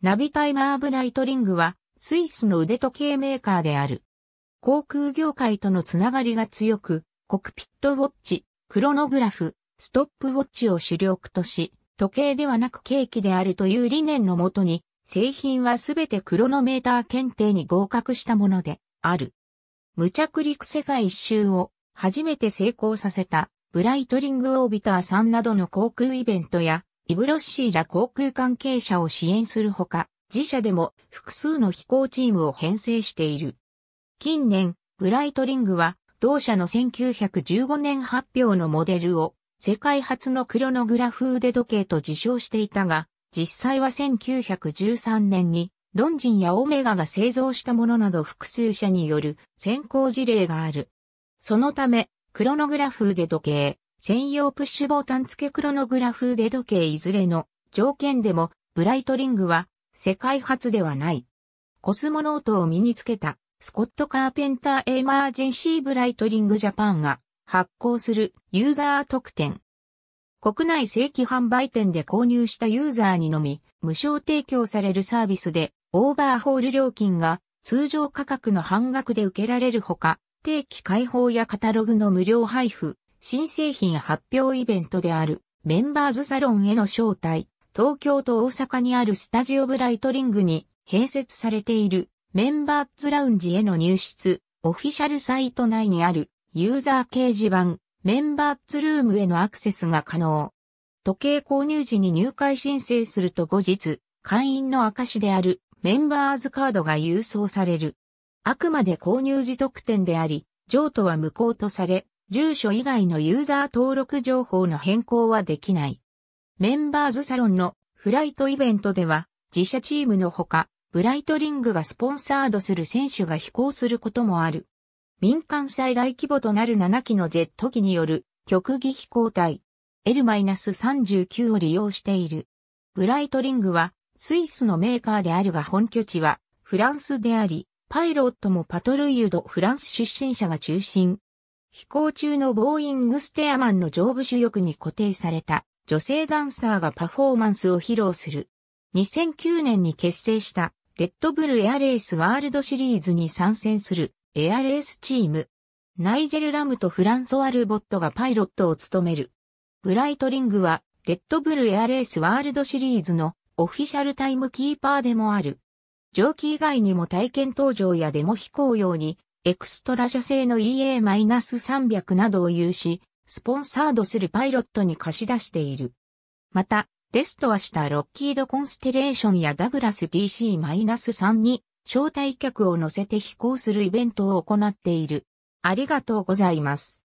ナビタイマーブライトリングはスイスの腕時計メーカーである。航空業界とのつながりが強く、コクピットウォッチ、クロノグラフ、ストップウォッチを主力とし、時計ではなくケーキであるという理念のもとに、製品はすべてクロノメーター検定に合格したものである。無着陸世界一周を初めて成功させたブライトリングオービターさんなどの航空イベントやイブロッシーら航空関係者を支援するほか、自社でも複数の飛行チームを編成している。近年、ブライトリングは、同社の1915年発表のモデルを、世界初のクロノグラフ腕時計と自称していたが、実際は1913年に、ロンジンやオメガが製造したものなど複数社による先行事例がある。そのため、クロノグラフ腕時計、専用プッシュボタン付けクロノグラフ腕時計いずれの条件でもブライトリングは世界初ではない。コスモノートを身につけたスコット・カーペンター・エマージェンシー・ブライトリング・ジャパンが発行するユーザー特典。国内正規販売店で購入したユーザーにのみ無償提供されるサービスでオーバーホール料金が通常価格の半額で受けられるほか、定期開放やカタログの無料配布、新製品発表イベントであるメンバーズサロンへの招待、東京と大阪にあるスタジオブライトリングに併設されているメンバーズラウンジへの入室、オフィシャルサイト内にあるユーザー掲示板、メンバーズルームへのアクセスが可能。時計購入時に入会申請すると後日、会員の証であるメンバーズカードが郵送される。あくまで購入時特典であり、譲渡は無効とされ、住所以外のユーザー登録情報の変更はできない。メンバーズサロンのフライトイベントでは、自社チームのほか、ブライトリングがスポンサードする選手が飛行することもある。民間最大規模となる7機のジェット機による極技飛行隊、L-39 を利用している。ブライトリングはスイスのメーカーであるが本拠地はフランスであり、パイロットもパトルイユドフランス出身者が中心飛行中のボーイングステアマンの上部主翼に固定された女性ダンサーがパフォーマンスを披露する。2009年に結成したレッドブルエアレースワールドシリーズに参戦するエアレースチーム。ナイジェル・ラムとフランソワ・ルボットがパイロットを務める。ブライトリングはレッドブルエアレースワールドシリーズのオフィシャルタイムキーパーでもある。蒸気以外にも体験登場やデモ飛行用にエクストラ社製の EA-300 などを有し、スポンサードするパイロットに貸し出している。また、レストアしたロッキードコンステレーションやダグラス DC-3 に招待客を乗せて飛行するイベントを行っている。ありがとうございます。